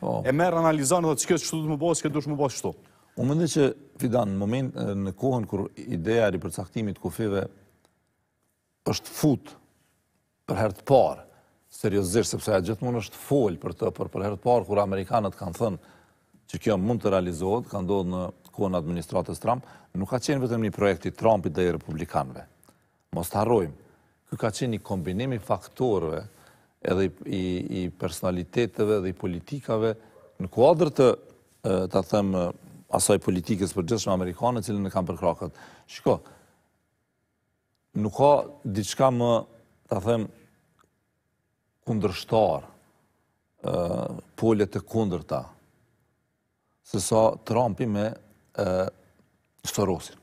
Po. e merë analizanë dhe që këtë më bëhë, këtë dush më bëhë qëtë. U mëndë që, Fidan, në moment në kohën kër ideja ripërcaktimit kufive është fut për herë të parë, seriosisht, sepse e gjithë mund është folë për të, për herë të parë, kër Amerikanët kanë thënë që kjo mund të realizohet, kanë dohë në kohën administratës Trump, nuk ka qenë vetëm një projekti Trumpit dhe i republikanve. Mos të harrojmë, kë ka qenë një kombinimi faktorëve edhe i personaliteteve dhe i politikave në kuadrë të, të them, asaj politikës për gjithë shumë Amerikanë, cilën në kam përkrakat. Shiko, nuk ka diçka më, të them, kundrështar, pollet të kundrëta, se sa Trumpi me Sorosin.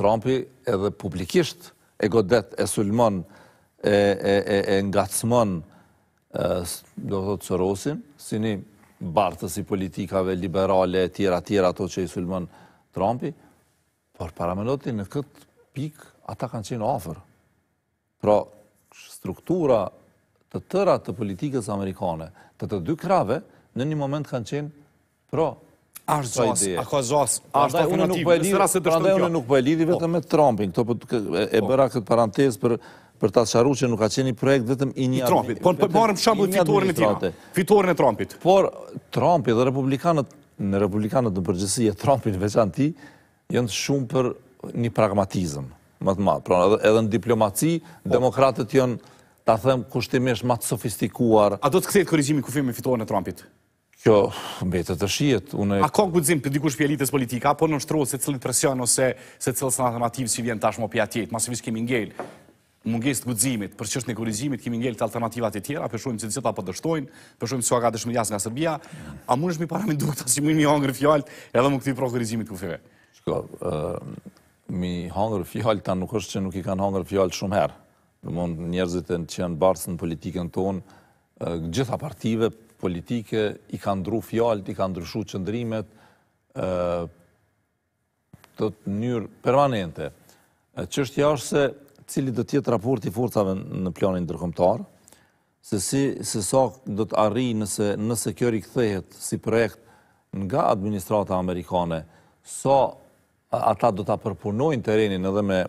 Trumpi edhe publikisht e godet e sulmonë e, e, e, e ngacmon do të të sërosin, si një bartës i politikave liberale, tjera, tjera, ato që i sulmon Trumpi, por paramenotin në këtë pik, ata kanë qenë ofër. Pra, struktura të tëra të politikës amerikane, të të dy krave, në një moment kanë qenë pro Ashtë pra zos, ako ashtë në sëra se të kjo. Pra, unë nuk po e lidi po vetëm po. me Trumpin, këto po e bëra këtë parantes për për ta sharu që nuk ka qeni projekt vetëm i një administratë. Por marëm shambull fitorin e tina, fitorin e Trumpit. Por Trumpit dhe republikanët, në republikanët në përgjësi e Trumpit veçan ti, jëndë shumë për një pragmatizm, më të madhë. Pra edhe në diplomaci, po. demokratët jënë, ta thëmë, kushtimesh matë sofistikuar. A do të kësejtë korizimi kufim me fitorin e Trumpit? Kjo, betë të shiet. A ka këtëzim për dikush për elitës politika, apo në nështrojë se cilë presion ose se cilës në alternativë që vjen tashmo për atjetë, masë vishë kemi ngejlë, Munges të gudzimit, për çështën e korrigjimit, kemi ngelë alternativat e tjera, peshojmë që të ata po për dështojnë, peshojmë se ka dëshmi jashtë nga Serbia, a mundesh mi para më duhet të simulim një hangër fjalë edhe më këti prokurizimit kufive. Shko, ë mi hangër fjalë ta nuk është se nuk i kanë hangër fjalë shumë herë. mund njerëzit e që janë barës në politikën tonë, gjitha partive politike i kanë ndruar fjalët, i kanë ndryshuar të permanente. Çështja është se cili do tjetë raporti forcave në planin dërkomtar, se si sa do të arri nëse kjo rikëthehet si projekt nga administrata amerikane, sa ata do të apërpunojnë terenin edhe me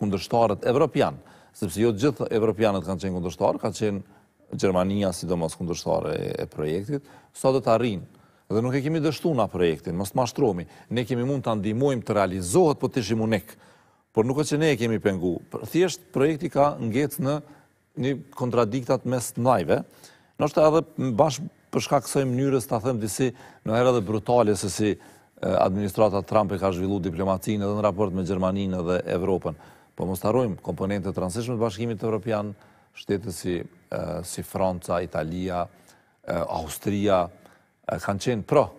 kundërshtarët evropian, sepse jo gjithë evropianët kanë qenë kundërshtarë, kanë qenë Gjermania sidomos kundërshtarë e projektit, sa do të arrinë, dhe nuk e kemi dështu nga projektin, mështë mashtromi, ne kemi mund të andimojmë të realizohet, po të shimunekë, Por nuk e që ne e kemi pengu. Thjesht, projekti ka ngec në një kontradiktat mes najve. Në është edhe bashkë përshka kësoj mënyrës të thëmë disi në herë dhe brutale se si administrata Trump e ka zhvillu diplomacinë edhe në raport me Gjermaninë dhe Evropën. Po më starojmë komponente transishme të bashkimit të Europian, shtetët si Franca, Italia, Austria, kanë qenë pro